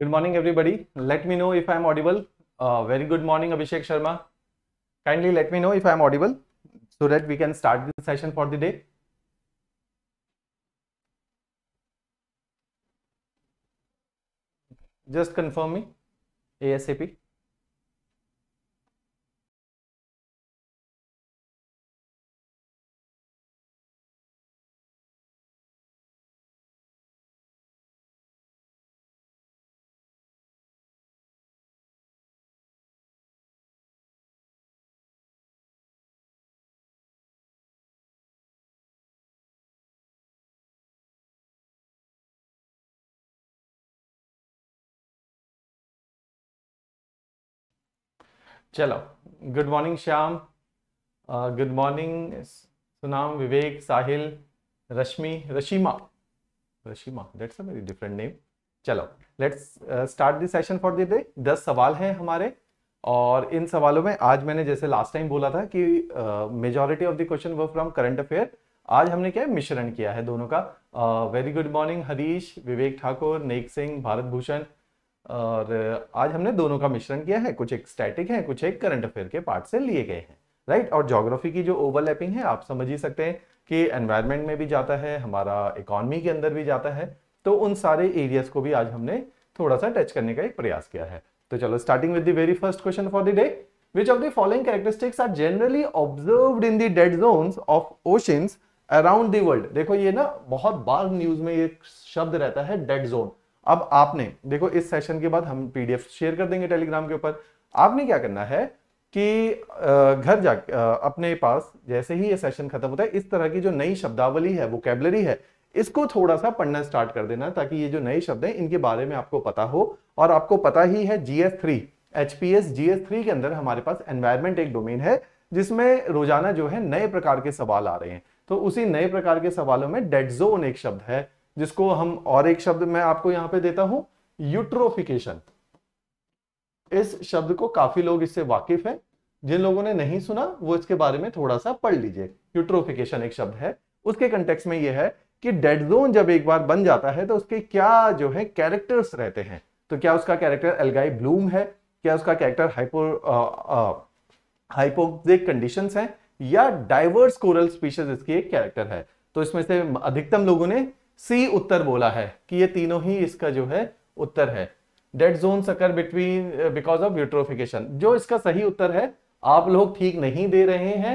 Good morning, everybody. Let me know if I am audible. Uh, very good morning, Abhishek Sharma. Kindly let me know if I am audible so that we can start this session for the day. Just confirm me ASAP. चलो good morning Shyam good morning Sunam Vivek Sahil Rashmi Rashima Rashima that's a very different name चलो let's start this session for the day दस सवाल हैं हमारे और इन सवालों में आज मैंने जैसे लास्ट टाइम बोला था कि majority of the question were from current affair आज हमने क्या मिश्रण किया है दोनों का very good morning Harish Vivek Thakur Nek Singh Bharat Bhushan और आज हमने दोनों का मिश्रण किया है कुछ एक स्टैटिक है कुछ एक करंट अफेयर के पार्ट से लिए गए हैं राइट और जोग्राफी की जो ओवरलैपिंग है आप समझ ही सकते हैं कि एनवायरमेंट में भी जाता है हमारा इकॉनमी के अंदर भी जाता है तो उन सारे एरियाज को भी आज हमने थोड़ा सा टच करने का एक प्रयास किया है तो चलो starting with the very first question for the day which of the following characteristics are generally observed in the dead zones of oceans around the world देखो ये ना बहुत बार न्यूज में एक शब्द रहता है डेड जोन अब आपने देखो इस सेशन के बाद हम पीडीएफ शेयर कर देंगे टेलीग्राम के ऊपर आपने क्या करना है कि घर जा अपने पास जैसे ही ये सेशन खत्म होता है इस तरह की जो नई शब्दावली है वो कैबलरी है इसको थोड़ा सा पढ़ना स्टार्ट कर देना ताकि ये जो नए शब्द हैं इनके बारे में आपको पता हो और आपको पता ही है GS three H P S GS three के अंदर हमारे पास एनवायरमेंट एक डोमेन है जिसमें रोजाना जो है नए प्रकार के सवाल आ रहे हैं तो उसी नए प्रकार के सवालों में डेड जोन एक शब्द है जिसको हम और एक शब्द मैं आपको यहां पे देता हूं यूट्रोफिकेशन इस शब्द को काफी लोग इससे वाकिफ हैं जिन लोगों ने नहीं सुना वो इसके बारे में थोड़ा सा पढ़ लीजिए यूट्रोफिकेशन एक शब्द है उसके कंटेक्स में यह है कि डेड जोन जब एक बार बन जाता है तो उसके क्या जो है कैरेक्टर्स रहते हैं तो क्या उसका कैरेक्टर एलगाई ब्लूम है क्या उसका कैरेक्टर हाइपो हाइपोजिक कंडीशन है या डाइवर्स कोरल स्पीशीज इसकी एक कैरेक्टर है तो इसमें से अधिकतम लोगों ने सी उत्तर बोला है कि ये तीनों ही इसका जो है उत्तर है dead zone occur between because of eutrophication जो इसका सही उत्तर है आप लोग ठीक नहीं दे रहे हैं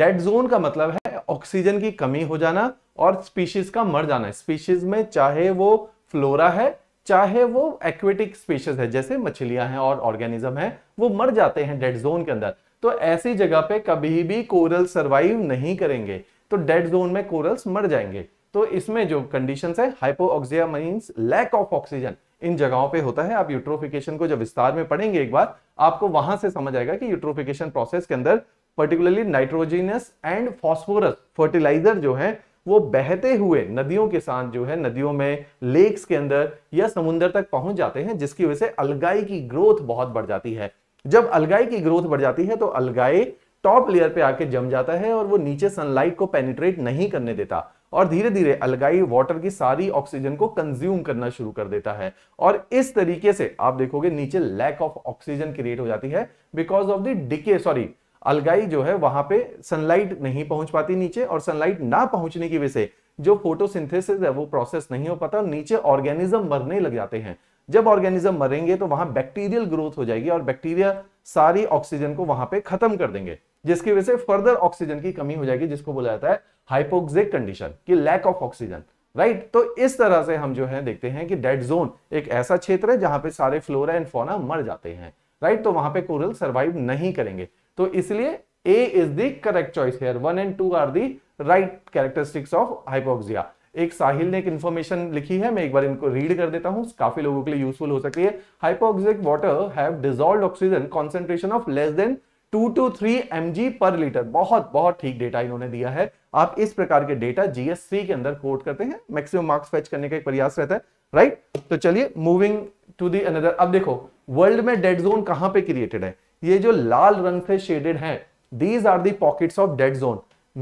डेड जोन का मतलब है ऑक्सीजन की कमी हो जाना और स्पीशीज का मर जाना स्पीशीज में चाहे वो फ्लोरा है चाहे वो एक्वेटिक स्पीशीज है जैसे मछलियां हैं और ऑर्गेनिज्म है वो मर जाते हैं डेड जोन के अंदर तो ऐसी जगह पे कभी भी कोरल सर्वाइव नहीं करेंगे तो डेड जोन में कोरल्स मर जाएंगे तो इसमें जो कंडीशन है hypoxia means lack of oxygen इन जगहों पे होता है आप यूट्रोफिकेशन को जब विस्तार में पढ़ेंगे एक बार आपको वहां से समझ आएगा कि यूट्रोफिकेशन प्रोसेस के अंदर particularly nitrogenous and phosphorus fertiliser जो है वो बहते हुए नदियों के साथ जो है नदियों में लेक्स के अंदर या समुद्र तक पहुंच जाते हैं जिसकी वजह से अलगाई की ग्रोथ बहुत बढ़ जाती है जब अलगाई की ग्रोथ बढ़ जाती है तो अलगाई टॉप लेयर पे आके जम जाता है और वो नीचे सनलाइट को पेनिट्रेट नहीं करने देता और धीरे धीरे अलगाई वाटर की सारी ऑक्सीजन को कंज्यूम करना शुरू कर देता है और इस तरीके से आप देखोगे नीचे लैक ऑफ ऑक्सीजन क्रिएट हो जाती है because of the decay sorry algae जो है वहां पे सनलाइट नहीं पहुंच पाती नीचे और सनलाइट ना पहुंचने की वजह से जो फोटोसिंथेसिस है वो प्रोसेस नहीं हो पाता और नीचे ऑर्गेनिज्म मरने लग जाते हैं जब ऑर्गेनिज्म मरेंगे तो वहां बैक्टीरियल ग्रोथ हो जाएगी और बैक्टीरिया सारी ऑक्सीजन को वहां पे खत्म कर देंगे जिसकी वजह से फर्दर ऑक्सीजन की कमी हो जाएगी जिसको बोला जाता है हाइपोक्सिक कंडीशन की लैक ऑफ ऑक्सीजन राइट तो इस तरह से हम जो है देखते हैं कि डेड जोन एक ऐसा क्षेत्र है जहां पे सारे फ्लोरा एंड फोना मर जाते हैं राइट तो वहां पे कोरल सर्वाइव नहीं करेंगे तो इसलिए A is the correct choice here one and two are the right characteristics of hypoxia एक साहिल ने एक इन्फॉर्मेशन लिखी है मैं एक बार इनको रीड कर देता हूं काफी लोगों के लिए यूजफुल हो सकती है hypoxic water have dissolve oxygen concentration of less than two two three M per litre बहुत बहुत ठीक डेटा इन्होंने दिया है आप इस प्रकार के डेटा जीएससी के अंदर कोट करते हैं मैक्सिमम मार्क्स फेच करने का एक प्रयास रहता है राइट तो चलिए मूविंग टू दी अनदर अब देखो वर्ल्ड में डेड जोन कहां पे क्रिएटेड है ये जो लाल रंग से शेडेड है these are the pockets of dead zone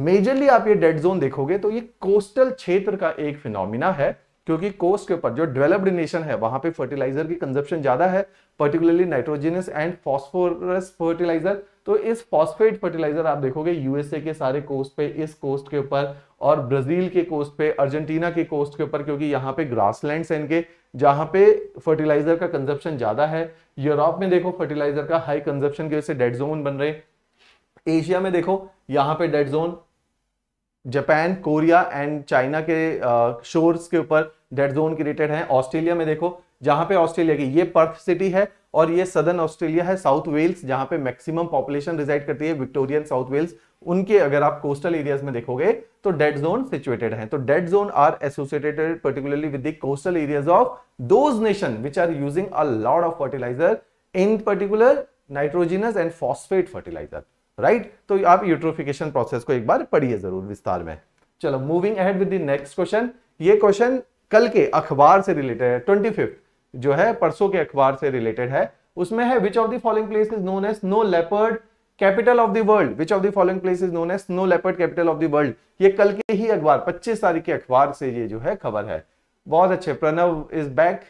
majorly आप ये डेड जोन देखोगे तो ये कोस्टल क्षेत्र का एक फिनोमिना है क्योंकि कोस्ट के ऊपर जो डेवलप्ड नेशन है वहां पे फर्टिलाइजर की कंजप्शन ज्यादा है particularly nitrogenous and phosphorus fertiliser तो इस फॉस्फेट फर्टिलाइजर आप देखोगे यूएसए के सारे कोस्ट पे इस कोस्ट के ऊपर और ब्राजील के कोस्ट पे अर्जेंटीना के कोस्ट के ऊपर क्योंकि यहाँ पे ग्रासलैंड्स हैं इनके जहां पे फर्टिलाइजर का कंजप्शन ज्यादा है यूरोप में देखो फर्टिलाइजर का हाई कंजप्शन की वजह से डेड जोन बन रहे एशिया में देखो यहां पे dead zone Japan Korea and China के शोर्स के ऊपर डेड जोन क्रिएटेड है ऑस्ट्रेलिया में देखो जहां पे ऑस्ट्रेलिया की ये पर्थ सिटी है और ये सदर्न ऑस्ट्रेलिया है साउथ वेल्स जहां पे मैक्सिमम पॉपुलेशन रिजाइड करती है विक्टोरियन साउथ वेल्स उनके अगर आप कोस्टल एरियाज में देखोगे तो डेड जोन सिचुएटेड है तो dead zone are associated particularly with coastal areas of those nation which are using a load of fertiliser in particular nitrogenous and phosphate fertiliser right तो आप यूट्रोफिकेशन प्रोसेस को एक बार पढ़िए जरूर विस्तार में चलो moving ahead with the next question ये क्वेश्चन कल के अखबार से रिलेटेड है ट्वेंटी फिफ्थ जो है परसों के अखबार से रिलेटेड है उसमें है which of the place is known as snow leopard capital of the world which of the following place is known as snow leopard capital of the world ये कल के ही अखबार 25 तारीख के अखबार से ये जो है खबर है बहुत अच्छे प्रणव इज बैक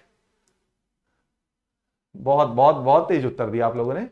बहुत बहुत बहुत तेज उत्तर दिया आप लोगों ने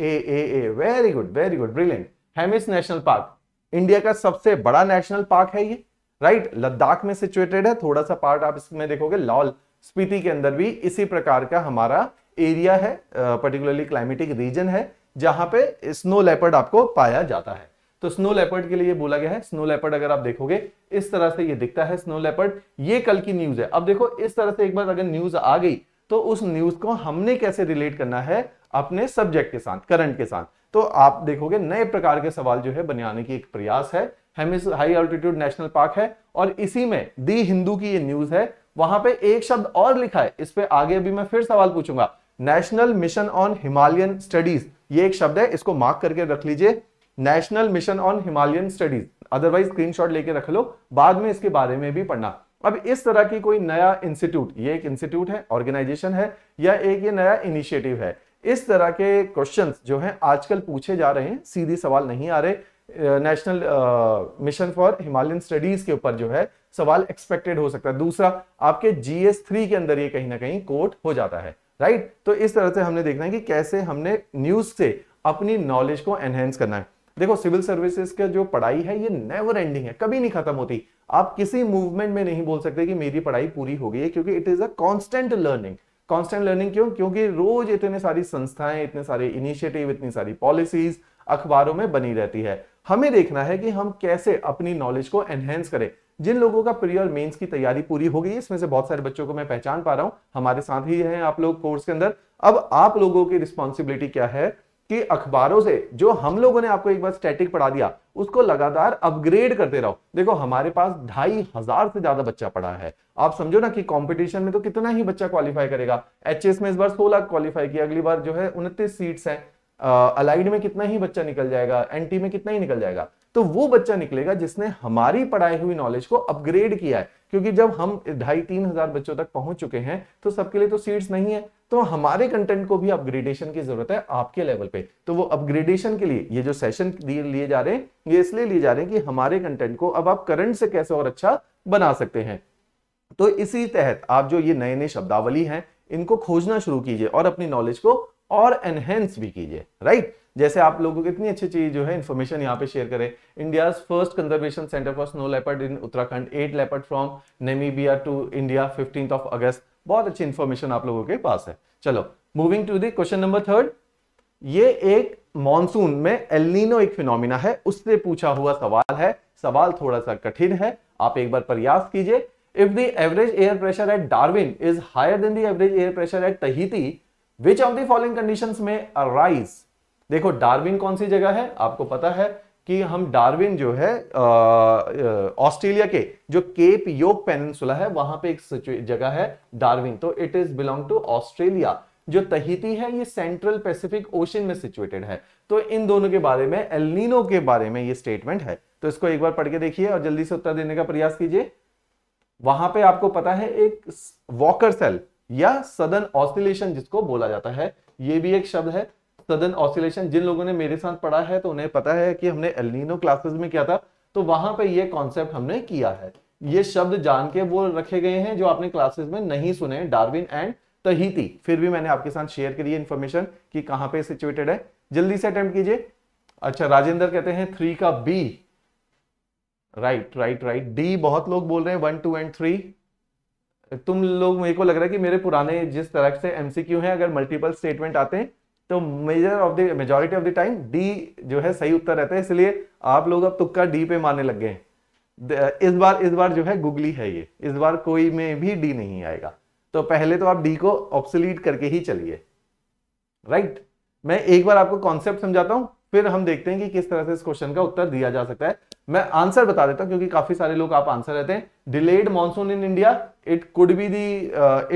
A A A very good very good brilliant Hemis national park India का सबसे बड़ा नेशनल पार्क है ये राइट right? लद्दाख में सिचुएटेड है थोड़ा सा पार्ट आप इसमें देखोगे लॉल स्पीति के अंदर भी इसी प्रकार का हमारा एरिया है पर्टिकुलरली क्लाइमेटिक रीजन है जहां पे स्नो लेपर्ड आपको पाया जाता है तो स्नो लेपर्ड के लिए बोला गया है स्नो लेपर्ड अगर आप देखोगे इस तरह से ये दिखता है स्नो लेपर्ड ये कल की न्यूज है अब देखो इस तरह से एक बार अगर न्यूज आ गई तो उस न्यूज को हमने कैसे रिलेट करना है अपने सब्जेक्ट के साथ करंट के साथ तो आप देखोगे नए प्रकार के सवाल जो है बनाने की एक प्रयास है हाई अल्टीट्यूड नेशनल पार्क है और इसी में दी हिंदू की ये न्यूज है वहां पे एक शब्द और लिखा है इस पे आगे भी मैं फिर सवाल पूछूंगा national mission on Himalayan studies ये एक शब्द है इसको मार्क करके रख लीजिए national mission on Himalayan studies otherwise screenshot लेके रख लो बाद में इसके बारे में भी पढ़ना अब इस तरह की कोई नया इंस्टीट्यूट ये एक इंस्टीट्यूट है ऑर्गेनाइजेशन है या एक ये नया इनिशिएटिव है इस तरह के क्वेश्चंस जो हैं आजकल पूछे जा रहे हैं सीधे सवाल नहीं आ रहे national mission for Himalayan studies के ऊपर जो है सवाल एक्सपेक्टेड हो सकता है दूसरा आपके जीएस थ्री के अंदर ये कहीं ना कहीं कोट हो जाता है राइट तो इस तरह से हमने देखना है कि कैसे हमने न्यूज से अपनी नॉलेज को एनहेंस करना है देखो सिविल सर्विसेज का जो पढ़ाई है ये नेवर एंडिंग है कभी नहीं खत्म होती आप किसी मूवमेंट में नहीं बोल सकते कि मेरी पढ़ाई पूरी हो गई है क्योंकि it is a constant learning constant learning क्यों क्योंकि रोज इतने सारी संस्थाएं इतने सारे इनिशिएटिव इतनी सारी पॉलिसीज अखबारों में बनी रहती है हमें देखना है कि हम कैसे अपनी नॉलेज को एनहेंस करें जिन लोगों का प्री और मेंस की तैयारी पूरी हो गई इसमें से बहुत सारे बच्चों को मैं पहचान पा रहा हूं हमारे साथ ही हैं आप लोग कोर्स के अंदर अब आप लोगों की रिस्पॉन्सिबिलिटी क्या है कि अखबारों से जो हम लोगों ने आपको एक बार स्टैटिक पढ़ा दिया उसको लगातार अपग्रेड करते रहो देखो हमारे पास ढाई हजार से ज्यादा बच्चा पढ़ा है आप समझो ना कि कंपटीशन में तो कितना ही बच्चा क्वालिफाई करेगा एचएस में इस बार 16 क्वालिफाई किया अगली बार जो है उनतीस सीट्स हैं अलाइड में कितना ही बच्चा निकल जाएगा एनटी में कितना ही निकल जाएगा तो वो बच्चा निकलेगा जिसने हमारी पढ़ाई हुई नॉलेज को अपग्रेड किया है क्योंकि जब हम ढाई तीन हजार बच्चों तक पहुंच चुके हैं तो सबके लिए तो सीट्स नहीं है तो हमारे कंटेंट को भी अपग्रेडेशन की जरूरत है आपके लेवल पे तो वो अपग्रेडेशन के लिए ये जो सेशन लिए जा रहे हैं ये इसलिए लिए जा रहे हैं कि हमारे कंटेंट को अब आप करंट से कैसे और अच्छा बना सकते हैं तो इसी तहत आप जो ये नए नए शब्दावली हैं इनको खोजना शुरू कीजिए और अपनी नॉलेज को और एनहेंस भी कीजिए राइट जैसे आप लोगों को इतनी अच्छी चीज जो है इन्फॉर्मेशन यहाँ पे शेयर करें India first conservation centre for snow leopard in Uttarakhand eight leopard from Namibia to India fifteenth of August बहुत अच्छी इन्फॉर्मेशन आप लोगों के पास है चलो moving to the question number third ये एक मॉनसून में एलिनो एक फिनोमिना है उससे पूछा हुआ सवाल है सवाल थोड़ा सा कठिन है आप एक बार प्रयास कीजिए if the average air pressure at Darwin is higher than the average air pressure at Tahiti which of the following conditions में अराइज देखो डार्विन कौन सी जगह है आपको पता है कि हम डार्विन जो है ऑस्ट्रेलिया के जो केप योग पेनसुला है वहां पे एक जगह है डार्विन तो it is belong to Australia जो तहिती है ये सेंट्रल पैसिफिक ओशन में सिचुएटेड है तो इन दोनों के बारे में एलिनो के बारे में ये स्टेटमेंट है तो इसको एक बार पढ़ के देखिए और जल्दी से उत्तर देने का प्रयास कीजिए वहां पे आपको पता है एक वॉकर सेल या सदन ऑस्टिलेशन जिसको बोला जाता है ये भी एक शब्द है सदन ऑसिलेशन जिन लोगों ने मेरे साथ पढ़ा है तो उन्हें पता है कि हमने एलिनो क्लासेस में किया था तो वहां पर यह कॉन्सेप्ट हमने किया है ये शब्द जान के वो रखे गए हैं जो आपने क्लासेस में नहीं सुने डार्विन एंड तहीती फिर भी मैंने आपके साथ शेयर करी है इन्फॉर्मेशन कि कहां पे सिचुएटेड है जल्दी से अटेम्प्ट कीजिए अच्छा राजेंद्र कहते हैं थ्री का B right right right D बहुत लोग बोल रहे हैं वन टू एंड थ्री तुम लोग मेरे को लग रहा है कि मेरे पुराने जिस तरह से एमसीक्यू है अगर मल्टीपल स्टेटमेंट आते हैं तो major of the majority of the time D जो है सही उत्तर रहता है इसलिए आप लोग अब तुक्का डी पे मारने लग गए इस बार इस बार जो है गुगली है ये इस बार कोई में भी डी नहीं आएगा तो पहले तो आप डी को ऑप्सलीट करके ही चलिए राइट मैं एक बार आपको कॉन्सेप्ट समझाता हूं फिर हम देखते हैं कि किस तरह से इस क्वेश्चन का उत्तर दिया जा सकता है मैं आंसर बता देता हूं क्योंकि काफी सारे लोग आप आंसर रहते हैं delayed monsoon in India it could be the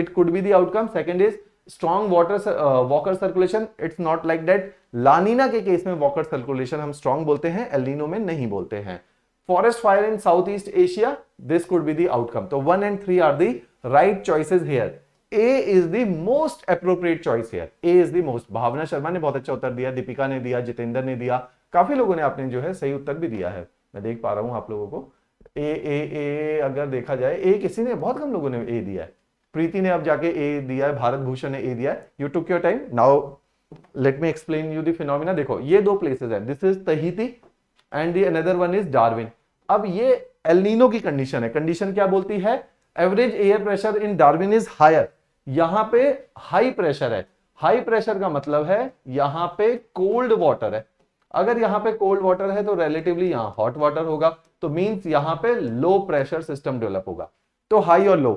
it could be the outcome second is strong water Walker circulation it's not like that La Nina के केस में वॉकर सर्कुलेशन हम स्ट्रॉन्ग बोलते हैं एलिनो में नहीं बोलते हैं forest fire in South East Asia this could be the outcome तो one and three are the right choices here A is the most appropriate choice here A is the most Bhavna Sharma ने बहुत अच्छा उत्तर दिया दीपिका ने दिया जितेंद्र ने दिया काफी लोगों ने आपने जो है सही उत्तर भी दिया है मैं देख पा रहा हूं आप लोगों को ए ए ए अगर देखा जाए ए किसी ने बहुत कम लोगों ने ए दिया है प्रीति ने अब जाके ए दिया है भारत भूषण ने ए दिया है you took your time now let me explain you the phenomena देखो ये दो प्लेसेस है this is Tahiti and the another one is Darwin अब ये एलिनो की कंडीशन है कंडीशन क्या बोलती है average air pressure in Darwin is higher यहां पे हाई प्रेशर है हाई प्रेशर का मतलब है यहां पे कोल्ड वाटर है अगर यहाँ पे कोल्ड वाटर है तो रिलेटिवली यहाँ हॉट वाटर होगा तो मीन्स यहाँ पे लो प्रेशर सिस्टम डेवलप होगा तो हाई और लो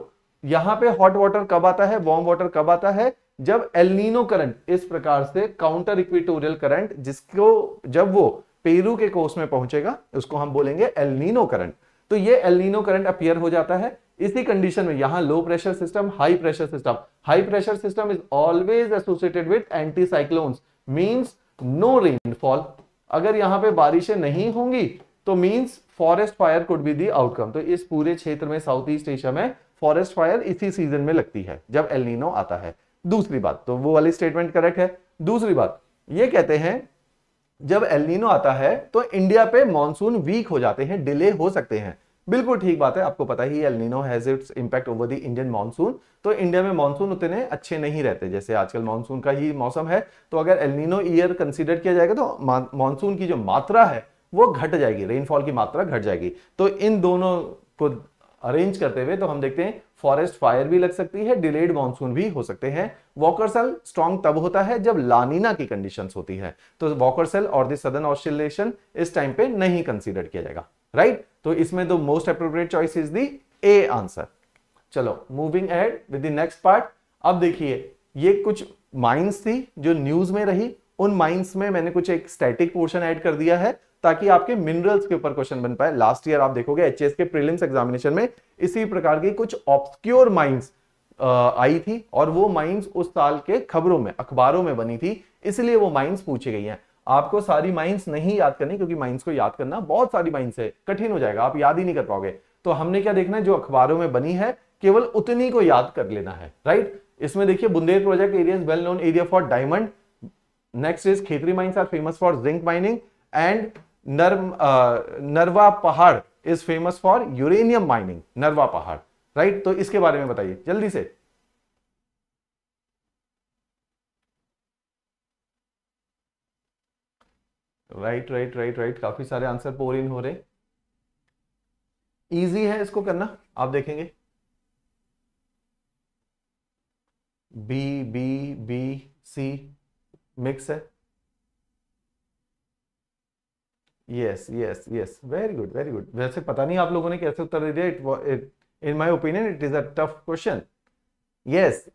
यहां पे हॉट वाटर कब आता है वार्म वाटर कब आता है जब एलनीनो करंट इस प्रकार से काउंटर इक्विटोरियल करंट जिसको जब वो पेरू के कोस में पहुंचेगा उसको हम बोलेंगे एलिनो करंट तो ये एलिनो करंट अपियर हो जाता है इसी कंडीशन में यहां low pressure system high pressure system high pressure system is always associated with anti cyclones means no rainfall अगर यहां पे बारिशें नहीं होंगी तो means forest fire could be the outcome तो इस पूरे क्षेत्र में साउथ ईस्ट एशिया में फॉरेस्ट फायर इसी सीजन में लगती है जब एलिनो आता है दूसरी बात तो वो वाली स्टेटमेंट करेक्ट है दूसरी बात ये कहते हैं जब एलिनो आता है तो इंडिया पे मानसून वीक हो जाते हैं डिले हो सकते हैं बिल्कुल ठीक बात है आपको पता ही El Nino has its impact over the Indian monsoon तो इंडिया में मानसून उतने अच्छे नहीं रहते जैसे आजकल मानसून का ही मौसम है तो अगर एलनीनो ईयर कंसिडर किया जाएगा तो मानसून की जो मात्रा है वो घट जाएगी रेनफॉल की मात्रा घट जाएगी तो इन दोनों को अरेंज करते हुए तो हम देखते हैं फॉरेस्ट फायर भी लग सकती है डिलेड मॉनसून भी हो सकते हैं वॉकर सेल स्ट्रॉन्ग तब होता है जब लानीना की कंडीशंस होती है तो वॉकर सेल और द सदर्न ऑस्ट्रेलेशन इस टाइम पे नहीं कंसीडर किया जाएगा राइट right? तो इसमें दो most appropriate choice is the A answer चलो moving ahead with next part अब देखिए ये कुछ माइंस थी जो न्यूज में रही उन माइंस में मैंने कुछ एक स्टैटिक पोर्शन ऐड कर दिया है ताकि आपके मिनरल्स के ऊपर क्वेश्चन बन पाए लास्ट ईयर आप देखोगे एच के प्रीलिम्स एग्जामिनेशन में इसी प्रकार की कुछ ऑब्सक्योर माइंस आई थी और वो माइंस उस साल के खबरों में अखबारों में बनी थी इसलिए वो माइंस पूछी गई हैं आपको सारी माइंस नहीं याद करनी क्योंकि माइंस को याद करना बहुत सारी माइंस है कठिन हो जाएगा आप याद ही नहीं कर पाओगे तो हमने क्या देखना है जो अखबारों में बनी है केवल उतनी को याद कर लेना है राइट इसमें देखिए Bundel project area well known area for diamond next is Khetri mines are famous for zinc mining and नर्म Narwa Pahar is famous for uranium mining Narwa Pahar right तो इसके बारे में बताइए जल्दी से राइट राइट राइट राइट काफी सारे आंसर पोर इन हो रहे इजी है इसको करना आप देखेंगे B B B C mix है yes yes yes very good very good वैसे पता नहीं आप लोगों ने कैसे उत्तर दे दिया it in my opinion it is a tough question yes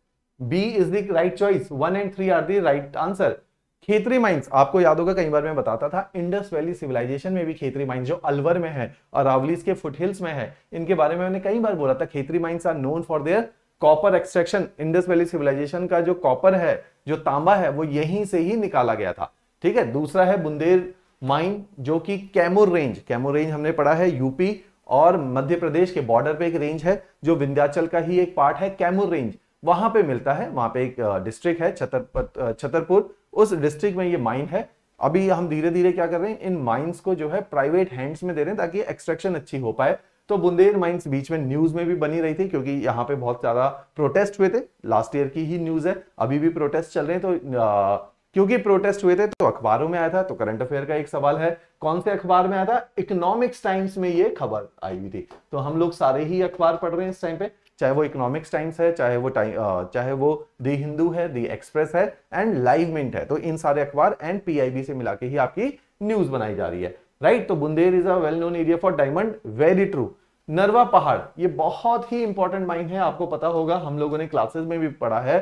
B is the right choice one and three are the right answer Khetri mines आपको याद होगा कई बार मैं बताता था इंडस वैली सिविलाइजेशन में भी खेतरी माइंस जो अलवर में है और रावलीस के फुटहिल्स में है इनके बारे में मैंने कई बार बोला था Khetri mines are known for their copper extraction Indus valley civilization का जो कॉपर है जो तांबा है वो यहीं से ही निकाला गया था ठीक है दूसरा है बुंदेल माइन जो कि कैमूर रेंज कैमूर रेंज हमने पढ़ा है यूपी और मध्य प्रदेश के बॉर्डर पे एक रेंज है जो विंध्याचल का ही एक पार्ट है कैमूर रेंज वहां पे मिलता है वहां पे एक डिस्ट्रिक्ट है छतरपत छतरपुर उस डिस्ट्रिक्ट में ये माइन है अभी हम धीरे धीरे क्या कर रहे हैं इन माइंस को जो है प्राइवेट हैंड्स में दे रहे हैं ताकि एक्सट्रैक्शन अच्छी हो पाए तो बुंदेल माइंस बीच में न्यूज में भी बनी रही थी क्योंकि यहाँ पे बहुत ज्यादा प्रोटेस्ट हुए थे लास्ट ईयर की ही न्यूज है अभी भी प्रोटेस्ट चल रहे हैं तो क्योंकि प्रोटेस्ट हुए थे तो अखबारों में आया था तो करंट अफेयर का एक सवाल है कौन से अखबार में आया था इकोनॉमिक्स टाइम्स में ये खबर आई हुई थी तो हम लोग सारे ही अखबार पढ़ रहे हैं इस टाइम पे चाहे वो इकोनॉमिक्स टाइम्स है चाहे वो टाइम चाहे वो दी हिंदू है दी एक्सप्रेस है एंड लाइव मिंट है तो इन सारे अखबार एंड पी से मिला के ही आपकी न्यूज बनाई जा रही है राइट तो Bunder is a well known area for diamond very true Narwa Pahar ये बहुत ही इंपॉर्टेंट माइंड है आपको पता होगा हम लोगों ने क्लासेस में भी पढ़ा है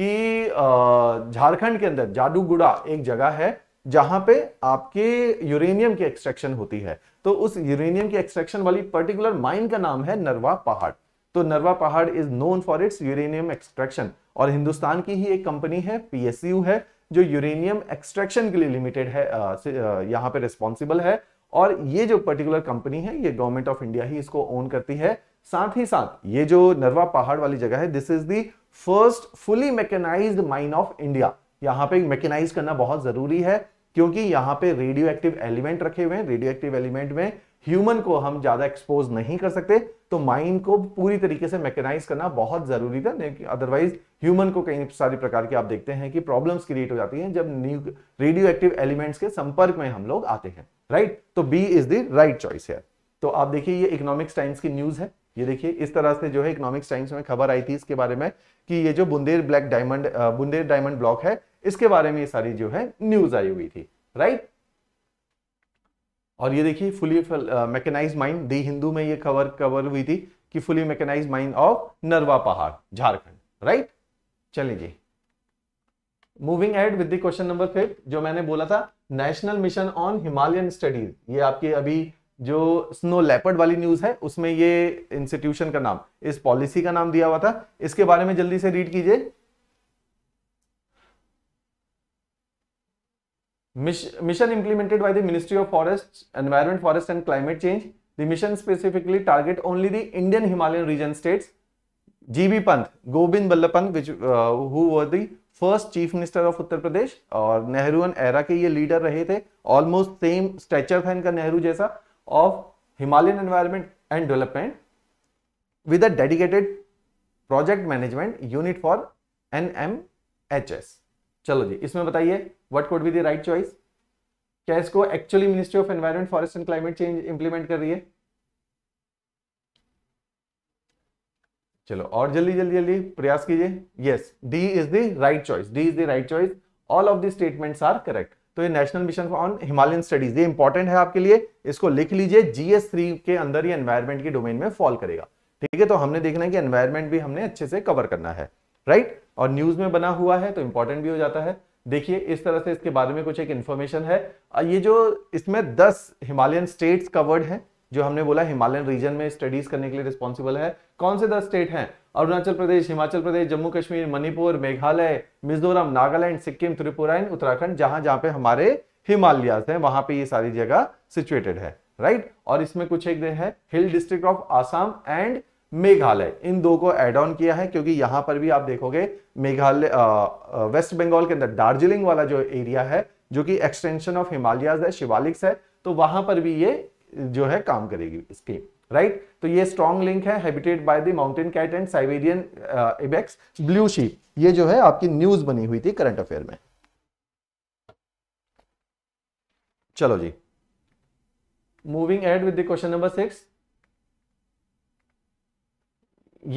कि झारखंड के अंदर जादूगुड़ा एक जगह है जहां पे आपके यूरेनियम की एक्सट्रैक्शन होती है तो उस यूरेनियम की एक्सट्रैक्शन वाली पर्टिकुलर माइन का नाम है नरवा पहाड़ तो Narwa Pahar is known for its uranium extraction और हिंदुस्तान की ही एक कंपनी है पीएसयू है जो यूरेनियम एक्सट्रैक्शन के लिए लिमिटेड है यहाँ पे रिस्पॉन्सिबल है और ये जो पर्टिकुलर कंपनी है ये गवर्नमेंट ऑफ इंडिया ही इसको ओन करती है साथ ही साथ ये जो नरवा पहाड़ वाली जगह है this is the first fully mechanize mine of India यहां पे मैकेनाइज करना बहुत जरूरी है क्योंकि यहां पे रेडियो एक्टिव एलिमेंट रखे हुए हैं रेडियो एक्टिव एलिमेंट में ह्यूमन को हम ज्यादा एक्सपोज नहीं कर सकते तो माइन को पूरी तरीके से मैकेनाइज करना बहुत जरूरी था अदरवाइज ह्यूमन को कई सारी प्रकार की आप देखते हैं कि प्रॉब्लम्स क्रिएट हो जाती हैं जब न्यू रेडियो एक्टिव एलिमेंट्स के संपर्क में हम लोग आते हैं राइट तो B is the right choice है तो आप देखिए ये इकोनॉमिक्स टाइम्स की न्यूज है ये देखिए इस तरह से जो है इकोनॉमिक्स टाइम्स में खबर आई थी इसके बारे में कि ये जो Bunder black diamond Bunder diamond block है इसके बारे में ये सारी जो है न्यूज आई हुई थी राइट और ये देखिए fully mechanize mine the Hindu में ये खबर कवर हुई थी कि fully mechanize mine of Narwa Pahar Jharkhand right चलिए moving ahead with question number fifth जो मैंने बोला था national mission on Himalayan studies ये आपके अभी जो स्नो लेपर्ड वाली न्यूज है उसमें ये इंस्टीट्यूशन का नाम इस पॉलिसी का नाम दिया हुआ था इसके बारे में जल्दी से रीड कीजिए mission implemented by the ministry of forest environment forest and climate change the mission specifically target only the Indian Himalayan region state G B Pant Govind Ballabh Pant which who first chief minister of Uttar Pradesh और Nehru and era के ये leader रहे थे almost same stretcher था इनका नेहरू जैसा of Himalayan environment and development with a dedicated project management unit for NMHS. चलो जी इसमें बताइए what could be the right choice? क्या इसको actually Ministry of Environment, Forest and Climate Change implement कर रही है चलो और जल्दी जल्दी जल्दी प्रयास कीजिए yes D is the right choice D is the right choice all of the statements are correct तो ये national mission on Himalayan studies ये इंपॉर्टेंट है आपके लिए इसको लिख लीजिए जीएस थ्री के अंदर ये एनवायरमेंट की डोमेन में फॉल करेगा ठीक है तो हमने देखना है कि एनवायरमेंट भी हमने अच्छे से कवर करना है राइट और न्यूज में बना हुआ है तो इंपॉर्टेंट भी हो जाता है देखिए इस तरह से इसके बारे में कुछ एक इंफॉर्मेशन है ये जो इसमें दस हिमालयन स्टेट्स कवर्ड हैं जो हमने बोला हिमालयन रीजन में स्टडीज करने के लिए रिस्पॉन्सिबल है कौन से दस स्टेट हैं अरुणाचल प्रदेश हिमाचल प्रदेश जम्मू कश्मीर मणिपुर मेघालय मिजोरम नागालैंड सिक्किम त्रिपुरा एंड उत्तराखंड जहां जहां पे हमारे हिमालयाज हैं वहां पे ये सारी जगह सिचुएटेड है राइट और इसमें कुछ एक है hill district of Assam and Meghalaya इन दो को एड ऑन किया है क्योंकि यहां पर भी आप देखोगे मेघालय वेस्ट बंगाल के अंदर दार्जिलिंग वाला जो एरिया है जो कि एक्सटेंशन ऑफ हिमालयाज है शिवालिक्स है तो वहां पर भी ये जो है काम करेगी स्कीम राइट right? तो ये स्ट्रॉन्ग लिंक है habited by the mountain cat and Siberian ibex blue sheep ये जो है आपकी न्यूज बनी हुई थी करंट अफेयर में चलो जी moving ahead with question number six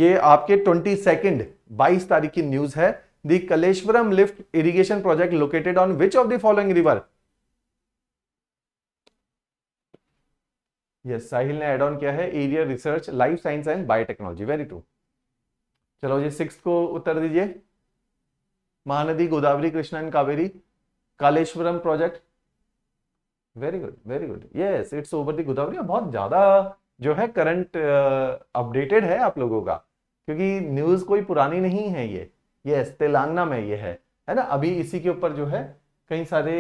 ये आपके ट्वेंटी सेकेंड बाईस तारीख की न्यूज है the Kaleshwaram lift irrigation project located on which of the following river yes Sahil ने एड ऑन किया है area research life science and biotechnology very true चलो जी सिक्स को उत्तर दीजिए Mahanadi Godavari Krishna and Kaveri Kaleshwaram project very good very good yes it's over the Godavari बहुत ज्यादा जो है करंट अपडेटेड uh, है आप लोगों का क्योंकि न्यूज कोई पुरानी नहीं है ये यस तेलंगाना में ये है है ना अभी इसी के ऊपर जो है कई सारे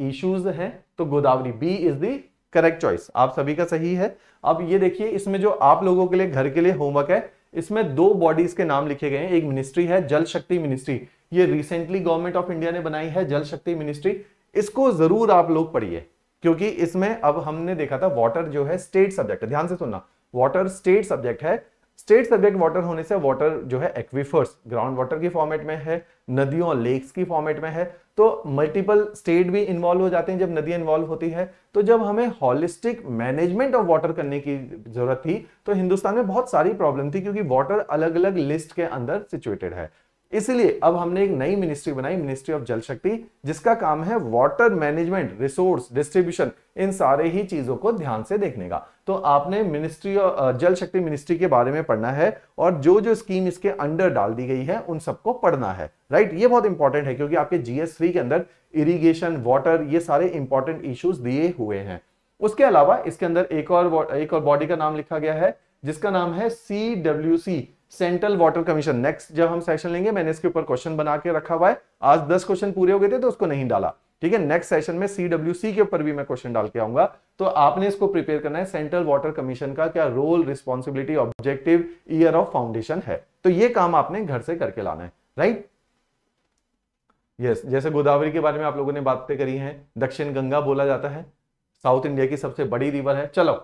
इश्यूज हैं तो Godavari B is the correct choice आप सभी का सही है अब ये देखिए इसमें जो आप लोगों के लिए घर के लिए होमवर्क है इसमें दो बॉडीज के नाम लिखे गए हैं एक मिनिस्ट्री है जल शक्ति मिनिस्ट्री ये रिसेंटली गवर्नमेंट ऑफ इंडिया ने बनाई है जल शक्ति मिनिस्ट्री इसको जरूर आप लोग पढ़िए क्योंकि इसमें अब हमने देखा था वाटर जो है स्टेट सब्जेक्ट ध्यान से सुनना वाटर स्टेट सब्जेक्ट है स्टेट सब्जेक्ट वाटर होने से वाटर जो है एक्विफर्स ग्राउंड वाटर की फॉर्मेट में है नदियों लेक्स की फॉर्मेट में है तो मल्टीपल स्टेट भी इन्वॉल्व हो जाते हैं जब नदियां इन्वॉल्व होती है तो जब हमें हॉलिस्टिक मैनेजमेंट ऑफ वाटर करने की जरूरत थी तो हिंदुस्तान में बहुत सारी प्रॉब्लम थी क्योंकि वाटर अलग अलग लिस्ट के अंदर सिचुएटेड है इसलिए अब हमने एक नई मिनिस्ट्री बनाई मिनिस्ट्री ऑफ जल शक्ति जिसका काम है वाटर मैनेजमेंट रिसोर्स डिस्ट्रीब्यूशन इन सारे ही चीजों को ध्यान से देखने का तो आपने मिनिस्ट्री जल शक्ति मिनिस्ट्री के बारे में पढ़ना है और जो जो स्कीम इसके अंडर डाल दी गई है उन सबको पढ़ना है राइट ये बहुत इंपॉर्टेंट है क्योंकि आपके जीएस के अंदर इरीगेशन वाटर ये सारे इंपॉर्टेंट इश्यूज दिए हुए हैं उसके अलावा इसके अंदर एक और एक और बॉडी का नाम लिखा गया है जिसका नाम है C central water commission next जब हम सेशन लेंगे मैंने इसके ऊपर क्वेश्चन बना के रखा हुआ है आज दस क्वेश्चन पूरे हो गए थे तो उसको नहीं डाला ठीक है नेक्स्ट सेशन में सीडब्ल्यूसी के ऊपर भी मैं क्वेश्चन डाल के आऊंगा तो आपने इसको प्रिपेयर करना है सेंट्रल वाटर कमीशन का क्या role responsibility objective year of foundation है तो ये काम आपने घर से करके लाना है राइट यस yes, जैसे गोदावरी के बारे में आप लोगों ने बातें करी हैं दक्षिण गंगा बोला जाता है साउथ इंडिया की सबसे बड़ी रिवर है चलो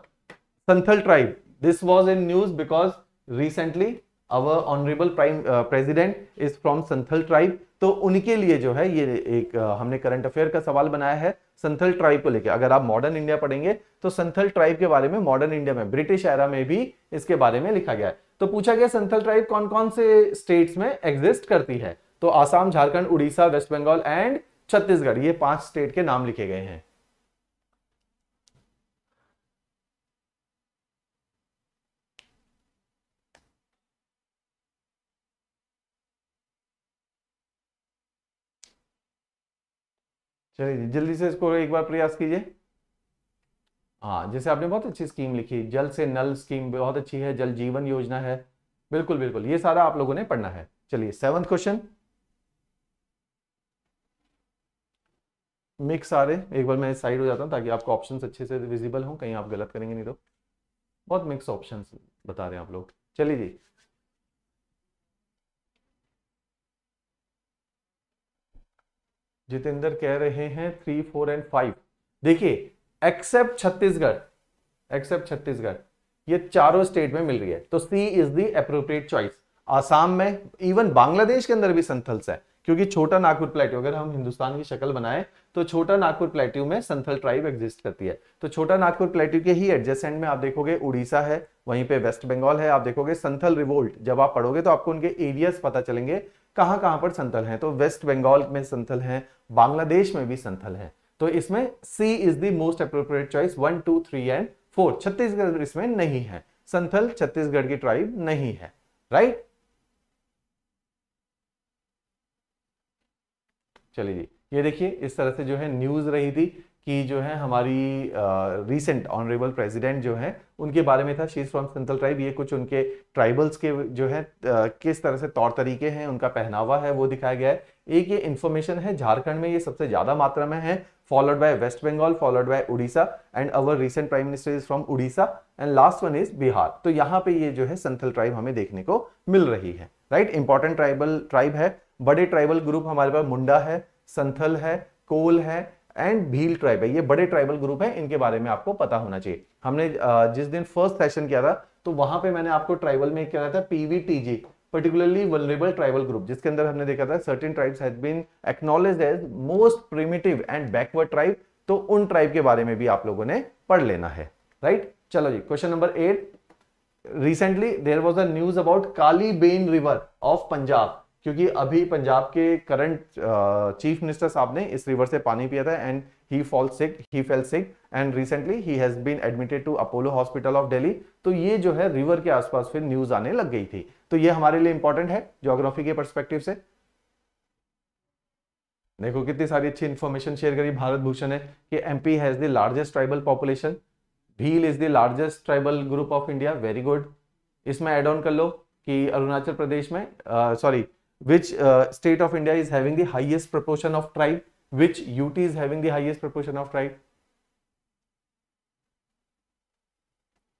Santhal tribe this was in news because recently our honourable prime president is from Santhal tribe तो उनके लिए जो है ये एक uh, हमने करंट अफेयर का सवाल बनाया है संथल ट्राइब को लेकर अगर आप मॉडर्न इंडिया पढ़ेंगे तो संथल ट्राइब के बारे में मॉडर्न इंडिया में ब्रिटिश एरा में भी इसके बारे में लिखा गया है तो पूछा गया संथल ट्राइब कौन कौन से स्टेट्स में एग्जिस्ट करती है तो आसाम झारखंड उड़ीसा वेस्ट बंगाल एंड छत्तीसगढ़ ये पांच स्टेट के नाम लिखे गए हैं चलिए जल्दी से इसको एक बार प्रयास कीजिए हाँ जैसे आपने बहुत अच्छी स्कीम लिखी जल से नल स्कीम बहुत अच्छी है जल जीवन योजना है बिल्कुल बिल्कुल ये सारा आप लोगों ने पढ़ना है चलिए सेवंथ क्वेश्चन मिक्स आ रहे एक बार मैं साइड हो जाता हूँ ताकि आपको ऑप्शंस अच्छे से विजिबल हो कहीं आप गलत करेंगे नहीं तो बहुत मिक्स ऑप्शंस बता रहे हैं आप लोग चलिए जी जितेंद्र कह रहे हैं थ्री फोर एंड फाइव देखिए एक्सेप्ट छत्तीसगढ़ एक्सेप्ट छत्तीसगढ़ ये चारों स्टेट में मिल रही है तो C is the appropriate choice Assam में इवन बांग्लादेश के अंदर भी संथल्स है क्योंकि छोटा नागपुर प्लेट्यू अगर हम हिंदुस्तान की शक्ल बनाएं तो छोटा नागपुर प्लेट्यू में संथल ट्राइब एग्जिस्ट करती है तो छोटा नागपुर प्लेट्यू के ही एडजेसेंट में आप देखोगे उड़ीसा है वहीं पे वेस्ट बंगाल है आप देखोगे संथल रिवोल्ट जब आप पढ़ोगे तो आपको उनके एरियाज पता चलेंगे कहाँ कहाँ पर संथल हैं तो वेस्ट बंगाल में संथल हैं बांग्लादेश में भी संथल हैं तो इसमें C is the most appropriate choice one two three and four Chhattisgarh इसमें नहीं है संथल छत्तीसगढ़ की ट्राइब नहीं है राइट चलिए जी ये देखिए इस तरह से जो है न्यूज रही थी कि जो है हमारी रिसेंट ऑनरेबल प्रेसिडेंट जो है उनके बारे में था शीज फ्रॉम संथल ट्राइब ये कुछ उनके ट्राइबल्स के जो है किस तरह से तौर तरीके हैं उनका पहनावा है वो दिखाया गया है एक ये इन्फॉर्मेशन है झारखंड में ये सबसे ज़्यादा मात्रा में है followed by West Bengal followed by Orissa and our recent prime minister is from Orissa and last one is Bihar तो यहाँ पे ये जो है संथल ट्राइब हमें देखने को मिल रही है राइट इंपॉर्टेंट ट्राइबल ट्राइब है बड़े ट्राइबल ग्रुप हमारे पास मुंडा है संथल है कोल है एंड भील ट्राइब है ये बड़े ट्राइबल ग्रुप है इनके बारे में आपको पता होना चाहिए हमने जिस दिन फर्स्ट सेशन किया था तो वहां पे मैंने आपको ट्राइबल में क्या था PVTG particularly vulnerable tribal group जिसके अंदर हमने देखा था certain tribes has been acknowledge as most primitive and backward tribe तो उन ट्राइब के बारे में भी आप लोगों ने पढ़ लेना है राइट right? चलो जी question number eight recently there was a news about Kali Bein river of Punjab क्योंकि अभी पंजाब के करंट चीफ मिनिस्टर साहब ने इस रिवर से पानी पिया था and he fall sick he fell sick and recently he has been admitted to Apollo hospital of Delhi तो ये जो है रिवर के आसपास फिर न्यूज आने लग गई थी तो ये हमारे लिए इंपॉर्टेंट है ज्योग्राफी के परस्पेक्टिव से देखो कितनी सारी अच्छी इन्फॉर्मेशन शेयर करी भारत भूषण है कि MP has the largest tribal population Bhil is the largest tribal group of India very good इसमें एड ऑन कर लो कि अरुणाचल प्रदेश में sorry uh, which uh, state of India is having the highest proportion of tribe, which UT is having the highest proportion of tribe.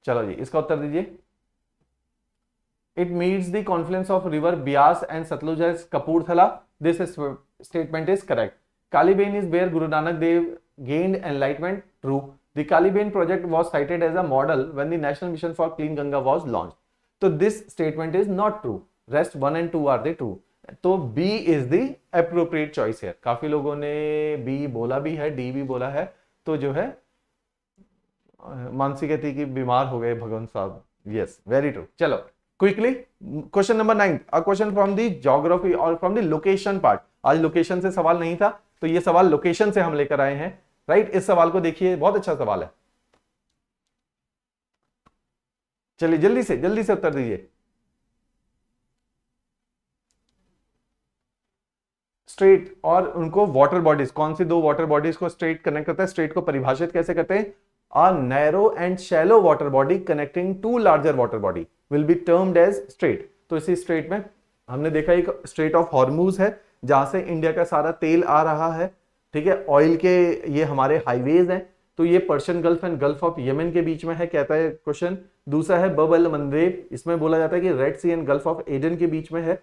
चलो जी इसका उत्तर दीजिए it meets the confluence of river Bias and Satluj as Kapurthala. This is, uh, statement is correct. Kalibain is where Guru Nanak Dev gained enlightenment. True. The Kalibain project was cited as a model when the National Mission for Clean Ganga was launched. So this statement is not true. Rest 1 and 2 are the true. तो B is the appropriate choice है काफी लोगों ने B बोला भी है D भी बोला है तो जो है मानसी कहती कि बीमार हो गए भगवान साहब यस वेरी ट्रू चलो quickly question number nine a question from the geography और फ्रॉम दी लोकेशन पार्ट आज लोकेशन से सवाल नहीं था तो ये सवाल लोकेशन से हम लेकर आए हैं राइट right? इस सवाल को देखिए बहुत अच्छा सवाल है चलिए जल्दी से जल्दी से उत्तर दीजिए स्ट्रेट और उनको वाटर बॉडीज कौन सी दो वाटर बॉडीज को स्ट्रेट कनेक्ट करता है स्ट्रेट को परिभाषित कैसे करते हैं a narrow and shallow water body connecting to larger water body will be termed as strait तो इसी स्ट्रेट में हमने देखा एक स्ट्रेट ऑफ हॉर्मूज है जहां से इंडिया का सारा तेल आ रहा है ठीक है ऑयल के ये हमारे हाईवेज हैं तो ये Persian Gulf and Gulf of Yemen के बीच में है कहता है क्वेश्चन दूसरा है बबल मंदेब इसमें बोला जाता है कि Red Sea and Gulf of Aden के बीच में है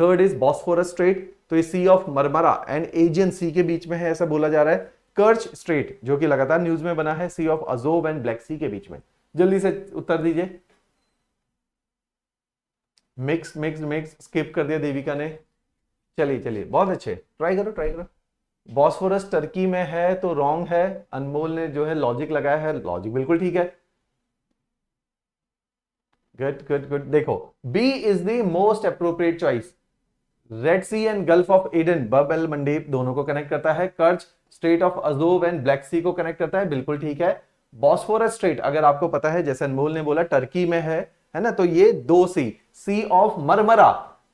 थर्ड इज बॉस्फोरस स्ट्रेट तो ये Sea of Marmara and Aegean Sea के बीच में है ऐसा बोला जा रहा है कर्च स्ट्रेट जो कि लगातार न्यूज में बना है Sea of Azov and Black Sea के बीच में जल्दी से उत्तर दीजिए मिक्स मिक्स मिक्स स्किप कर दिया देविका ने चलिए चलिए बहुत अच्छे ट्राई करो ट्राई करो बॉस्फोरस टर्की में है तो रॉन्ग है अनमोल ने जो है लॉजिक लगाया है लॉजिक बिल्कुल ठीक है गुड गुड गुड देखो B is the most appropriate choice Red Sea and Gulf of Aden Bab el Mandeb दोनों को कनेक्ट करता है Kerch Strait of Azov and Black Sea को कनेक्ट करता है बिल्कुल ठीक है बॉस्फोरस स्ट्रेट अगर आपको पता है जैसे अनमोल ने बोला टर्की में है है ना तो ये दो Sea Sea of Marmara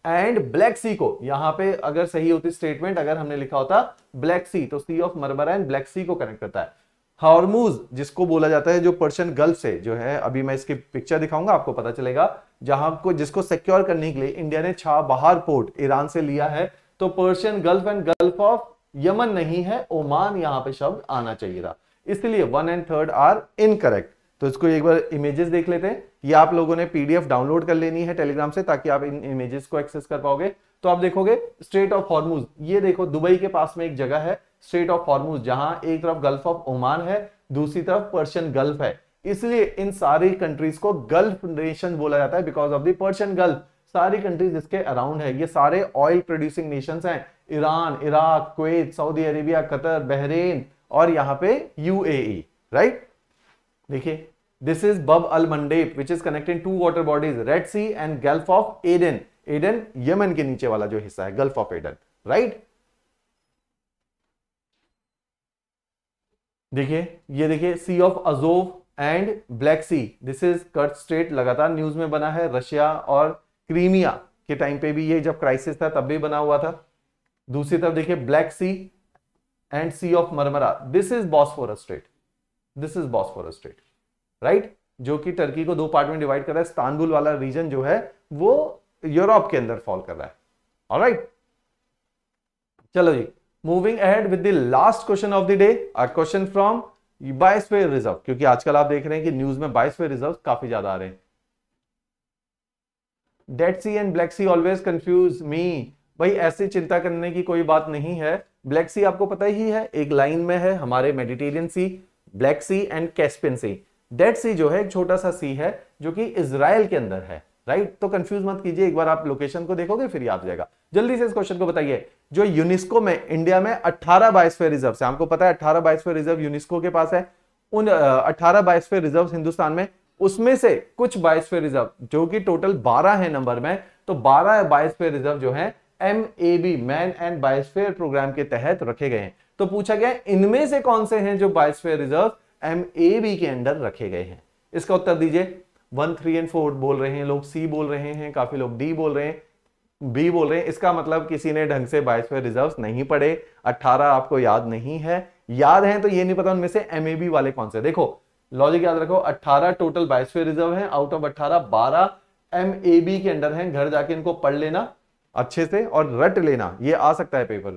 and Black Sea को यहां पे अगर सही होती स्टेटमेंट अगर हमने लिखा होता ब्लैक सी तो Sea of Marmara and Black Sea को कनेक्ट करता है हारमूज जिसको बोला जाता है जो पर्शियन गल्फ से जो है अभी मैं इसकी पिक्चर दिखाऊंगा आपको पता चलेगा जहां को जिसको सिक्योर करने के लिए इंडिया ने छा बहार पोर्ट ईरान से लिया है तो Persian Gulf and Gulf of Yemen नहीं है ओमान यहां पे शब्द आना चाहिए था इसलिए one and third are incorrect तो इसको एक बार इमेजेस देख लेते हैं ये आप लोगों ने पीडीएफ डाउनलोड कर लेनी है टेलीग्राम से ताकि आप इन इमेजेस को एक्सेस कर पाओगे तो आप देखोगे स्ट्रेट ऑफ हॉर्मूज ये देखो दुबई के पास में एक जगह है स्ट्रेट ऑफ हॉर्मूज जहां एक तरफ गल्फ ऑफ ओमान है दूसरी तरफ पर्शियन गल्फ है इसलिए इन सारी कंट्रीज को गल्फ नेशन बोला जाता है because of the Persian Gulf सारी कंट्रीज इसके अराउंड है ये सारे ऑयल प्रोड्यूसिंग नेशन है Iran Iraq Kuwait Saudi Arabia Qatar Bahrain और यहाँ पे यूएई राइट देखिए this is Bab al Mandeb which is connecting to water bodies Red Sea and Gulf of Aden Aden Yemen के नीचे वाला जो हिस्सा है गल्फ ऑफ एडन राइट देखिए ये देखिए Sea of Azov and Black Sea this is कट स्टेट लगातार न्यूज में बना है रशिया और क्रीमिया के टाइम पे भी ये जब क्राइसिस था तब भी बना हुआ था दूसरी तरफ देखिए Black Sea and Sea of Marmara this is Bosphorus Strait this is Bosphorus Strait right जो कि टर्की को दो पार्ट में डिवाइड कर रहा है स्तानबुल वाला रीजन जो है वो यूरोप के अंदर फॉल कर रहा है और राइट right? चलो जी moving ahead with the last question of the day a question from biosphere reserve क्योंकि आजकल आप देख रहे हैं कि न्यूज में बाइसवे रिजर्व काफी ज्यादा आ रहे हैं Dead Sea and Black Sea always confuse me भाई ऐसी चिंता करने की कोई बात नहीं है ब्लैक सी आपको पता ही है एक लाइन में है हमारे Mediterranean Sea Black Sea and Caspian Sea Dead Sea जो है एक छोटा सा सी है जो कि इसराइल के अंदर है राइट तो कंफ्यूज मत कीजिए एक बार आप लोकेशन को देखोगे फिर याद जाएगा जल्दी से इस क्वेश्चन को बताइए जो यूनेस्को में इंडिया में 18 बायोस्फीयर रिजर्व है आपको पता है 18 बायोस्फीयर रिजर्व यूनेस्को के पास है उन अठारह बायोस्फीयर रिजर्व हिंदुस्तान में उसमें से कुछ बायोस्फीयर रिजर्व जो कि टोटल 12 है नंबर में तो 12 बायोस्फीयर रिजर्व जो है M A B man and biosphere programme के तहत रखे गए हैं तो पूछा गया इनमें से कौन से हैं जो biosphere reserve M A B के अंडर रखे गए हैं इसका उत्तर दीजिए वन थ्री एंड फोर बोल रहे हैं लोग सी बोल रहे हैं काफी लोग डी बोल रहे हैं बी बोल रहे हैं इसका मतलब किसी ने ढंग से बायोस्फेयर रिजर्व नहीं पढ़े अट्ठारह आपको याद नहीं है याद है तो ये नहीं पता उनमें से एम ए बी वाले कौन से देखो लॉजिक याद रखो 18 टोटल बायोस्फीयर रिजर्व है आउट ऑफ 18 12 एम के अंडर हैं घर जाके इनको पढ़ लेना अच्छे से और रट लेना ये आ सकता है पेपर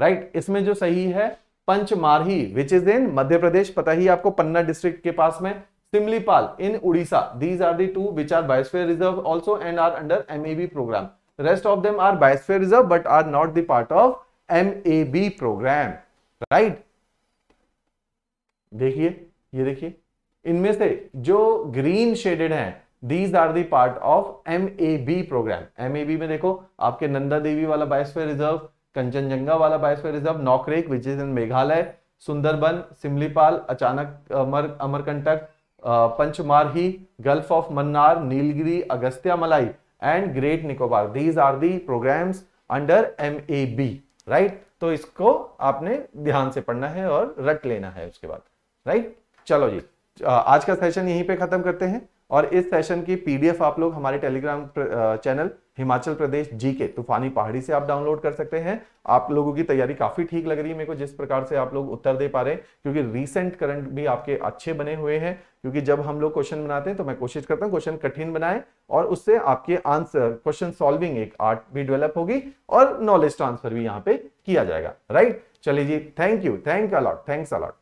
राइट right? इसमें जो सही है पंचमारही विच इज इन मध्य प्रदेश पता ही आपको पन्ना डिस्ट्रिक्ट के पास में Similipal in Orissa these are the two which are biosphere reserve also and are under B programme rest of them are biosphere reserve but are not part of M MAB program right देखिए ये देखिए इनमें से जो green shaded है these are the part of M A B programme M A B में देखो आपके नंदा देवी वाला बायोस्फेयर रिजर्व कंचनजंगा वाला biosphere reserve Nokrek which is in Meghalaya Sundarban Similipal Achanakmar Amarkantak Pachmarhi Gulf of Mannar Nilgiri Agasthyamalai and Great Nicobar these are the programmes under M A B right तो इसको आपने ध्यान से पढ़ना है और रट लेना है उसके बाद राइट right? चलो जी आज का सेशन यहीं पे खत्म करते हैं और इस सेशन की पीडीएफ आप लोग हमारे टेलीग्राम चैनल हिमाचल प्रदेश जी के तूफानी पहाड़ी से आप डाउनलोड कर सकते हैं आप लोगों की तैयारी काफी ठीक लग रही है मेरे को जिस प्रकार से आप लोग उत्तर दे पा रहे हैं क्योंकि रीसेंट करंट भी आपके अच्छे बने हुए हैं क्योंकि जब हम लोग क्वेश्चन बनाते हैं तो मैं कोशिश करता हूँ क्वेश्चन कठिन बनाए और उससे आपके आंसर क्वेश्चन सॉल्विंग एक आर्ट भी डेवलप होगी और नॉलेज ट्रांसफर भी यहाँ पे किया जाएगा राइट चलिए जी thank you thank a lot thanks allot